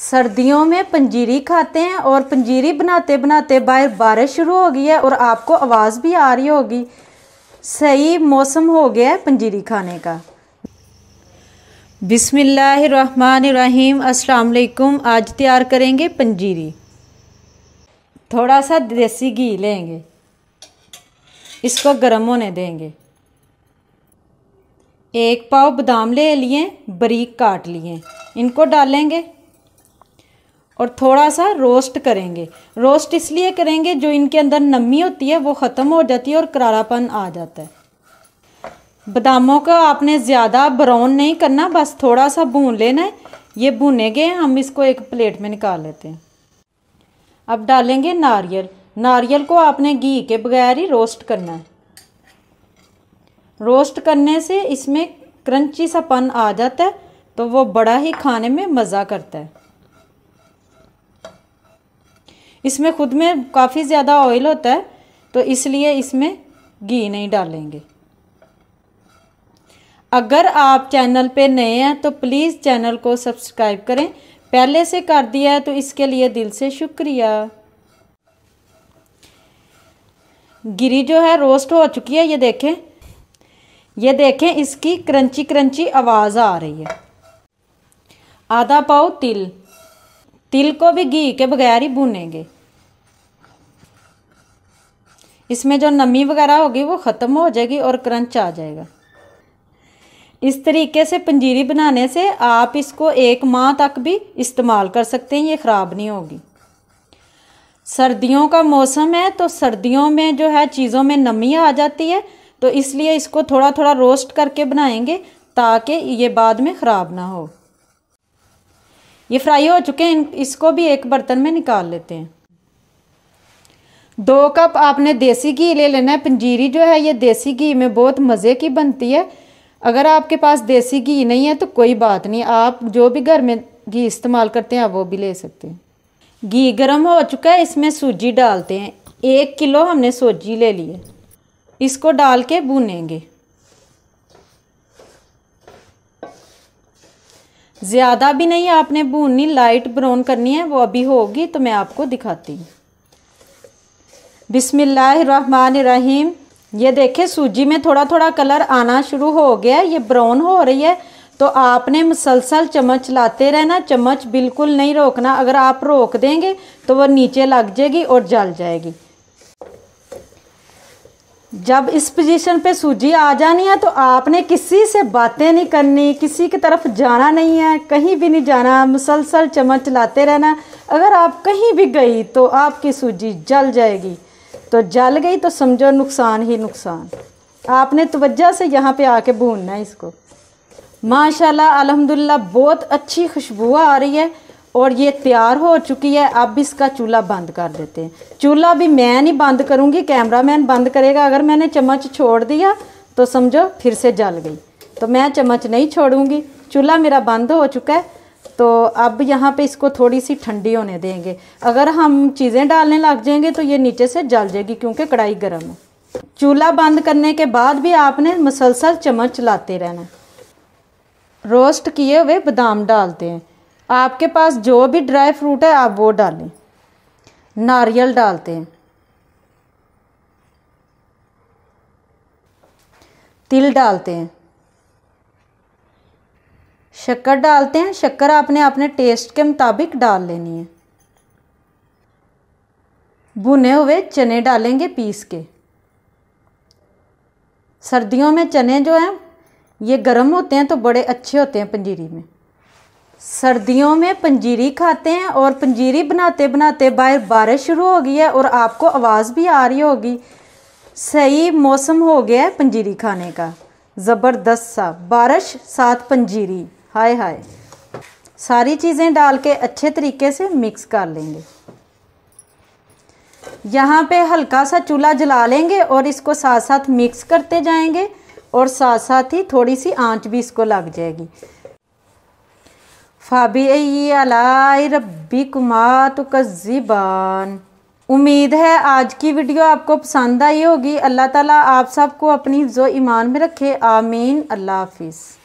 सर्दियों में पंजीरी खाते हैं और पंजीरी बनाते बनाते बाहर बारिश शुरू हो गई है और आपको आवाज़ भी आ रही होगी सही मौसम हो गया है पंजीरी खाने का बिसमीम असलकुम आज तैयार करेंगे पंजीरी थोड़ा सा देसी घी लेंगे इसको गर्म होने देंगे एक पाव बादाम ले लिए बरीक काट लिए इनको डालेंगे और थोड़ा सा रोस्ट करेंगे रोस्ट इसलिए करेंगे जो इनके अंदर नमी होती है वो ख़त्म हो जाती है और करारापन आ जाता है बादामों का आपने ज़्यादा ब्राउन नहीं करना बस थोड़ा सा भून लेना है ये भुने गए हम इसको एक प्लेट में निकाल लेते हैं अब डालेंगे नारियल नारियल को आपने घी के बगैर ही रोस्ट करना है रोस्ट करने से इसमें क्रंची सा पन आ जाता है तो वो बड़ा ही खाने में मज़ा करता है इसमें खुद में काफ़ी ज़्यादा ऑयल होता है तो इसलिए इसमें घी नहीं डालेंगे अगर आप चैनल पे नए हैं तो प्लीज़ चैनल को सब्सक्राइब करें पहले से कर दिया है तो इसके लिए दिल से शुक्रिया गिरी जो है रोस्ट हो चुकी है ये देखें ये देखें इसकी क्रंची क्रंची आवाज़ आ रही है आधा पाव तिल तिल को भी घी के बगैर ही भूनेंगे इसमें जो नमी वगैरह होगी वो ख़त्म हो जाएगी और क्रंच आ जाएगा इस तरीके से पंजीरी बनाने से आप इसको एक माह तक भी इस्तेमाल कर सकते हैं ये ख़राब नहीं होगी सर्दियों का मौसम है तो सर्दियों में जो है चीज़ों में नमी आ जाती है तो इसलिए इसको थोड़ा थोड़ा रोस्ट करके बनाएंगे ताकि ये बाद में ख़राब ना हो ये फ्राई हो चुके हैं इसको भी एक बर्तन में निकाल लेते हैं दो कप आपने देसी घी ले लेना है पंजीरी जो है ये देसी घी में बहुत मज़े की बनती है अगर आपके पास देसी घी नहीं है तो कोई बात नहीं आप जो भी घर में घी इस्तेमाल करते हैं आप वो भी ले सकते हैं घी गर्म हो चुका है इसमें सूजी डालते हैं एक किलो हमने सूजी ले ली है इसको डाल के भूनेंगे ज़्यादा भी नहीं आपने भूननी लाइट ब्राउन करनी है वो अभी होगी तो मैं आपको दिखाती हूँ बिसमीम ये देखें सूजी में थोड़ा थोड़ा कलर आना शुरू हो गया ये ब्राउन हो रही है तो आपने मुसलसल चम्मच लाते रहना चम्मच बिल्कुल नहीं रोकना अगर आप रोक देंगे तो वो नीचे लग जाएगी और जल जाएगी जब इस पोजीशन पे सूजी आ जानी है तो आपने किसी से बातें नहीं करनी किसी की तरफ जाना नहीं है कहीं भी नहीं जाना मुसलसल चमच चलाते रहना अगर आप कहीं भी गई तो आपकी सूजी जल जाएगी तो जल गई तो समझो नुकसान ही नुकसान आपने तवज्जा तो से यहाँ पे आके भूनना है इसको माशाल्लाह अल्हम्दुलिल्लाह बहुत अच्छी खुशबू आ रही है और ये तैयार हो चुकी है अब इसका चूल्हा बंद कर देते हैं चूल्हा भी मैं नहीं बंद करूँगी कैमरा मैन बंद करेगा अगर मैंने चम्मच छोड़ दिया तो समझो फिर से जल गई तो मैं चम्मच नहीं छोड़ूंगी चूल्हा मेरा बंद हो चुका है तो अब यहाँ पे इसको थोड़ी सी ठंडी होने देंगे अगर हम चीज़ें डालने लग जाएंगे तो ये नीचे से जल जाएगी क्योंकि कढ़ाई गर्म है चूल्हा बंद करने के बाद भी आपने मुसलसल चम्मच चलाते रहना रोस्ट किए हुए बादाम डालते हैं आपके पास जो भी ड्राई फ्रूट है आप वो डालें नारियल डालते हैं तिल डालते हैं शक्कर डालते हैं शक्कर आपने अपने टेस्ट के मुताबिक डाल लेनी है भुने हुए चने डालेंगे पीस के सर्दियों में चने जो हैं ये गर्म होते हैं तो बड़े अच्छे होते हैं पंजीरी में सर्दियों में पंजीरी खाते हैं और पंजीरी बनाते बनाते बाहर बारिश शुरू हो गई है और आपको आवाज़ भी आ रही होगी सही मौसम हो गया है पंजीरी खाने का ज़बरदस्त सा बारिश साथ पंजीरी हाय हाय सारी चीज़ें डाल के अच्छे तरीके से मिक्स कर लेंगे यहाँ पे हल्का सा चूल्हा जला लेंगे और इसको साथ साथ मिक्स करते जाएंगे और साथ साथ ही थोड़ी सी आंच भी इसको लग जाएगी फ़ाबी अलाई रबी कुमा कज़ीबान उम्मीद है आज की वीडियो आपको पसंद आई होगी अल्लाह ताला आप सबको अपनी जो ईमान में रखे आमीन अल्लाह हाफिज़